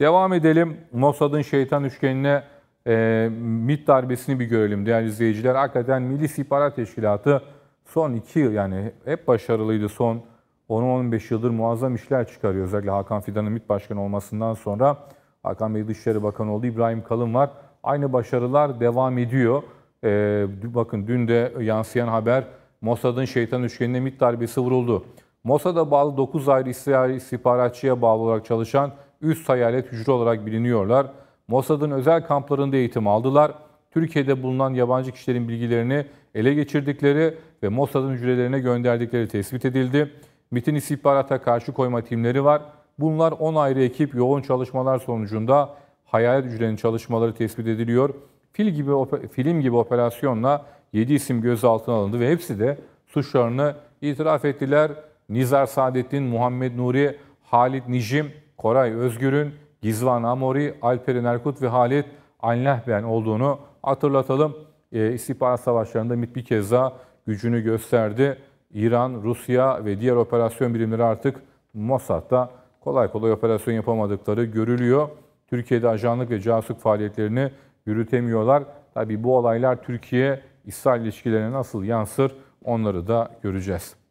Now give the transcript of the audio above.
Devam edelim. Mossad'ın şeytan üçgenine e, MIT darbesini bir görelim değerli izleyiciler. Hakikaten Milli İstihbarat Teşkilatı son iki yıl yani hep başarılıydı son 10-15 yıldır muazzam işler çıkarıyor. Özellikle Hakan Fidan'ın MİT Başkanı olmasından sonra Hakan Bey Dışişleri Bakanı oldu. İbrahim Kalın var. Aynı başarılar devam ediyor. Ee, bakın dün de yansıyan haber Mossad'ın şeytan üçgenine MİT darbesi vuruldu. Mossad'a bağlı 9 ayrı İsrail istihbaratçıya bağlı olarak çalışan üst hayalet hücre olarak biliniyorlar. Mossad'ın özel kamplarında eğitim aldılar. Türkiye'de bulunan yabancı kişilerin bilgilerini ele geçirdikleri ve Mossad'ın hücrelerine gönderdikleri tespit edildi. MIT'in istihbarata karşı koyma timleri var. Bunlar 10 ayrı ekip yoğun çalışmalar sonucunda hayalet hücrenin çalışmaları tespit ediliyor. Fil gibi film gibi operasyonla 7 isim gözaltına alındı ve hepsi de suçlarını itiraf ettiler. Nizar Saadettin, Muhammed Nuri, Halit Nijim, Koray Özgür'ün Gizvan Amori, Alperin Erkut ve Halit Alnehben olduğunu hatırlatalım. E, istihbarat savaşlarında MİT bir kez daha gücünü gösterdi. İran, Rusya ve diğer operasyon birimleri artık Mossad'da kolay kolay operasyon yapamadıkları görülüyor. Türkiye'de ajanlık ve casusluk faaliyetlerini yürütemiyorlar. Tabii bu olaylar Türkiye-İsrail ilişkilerine nasıl yansır onları da göreceğiz.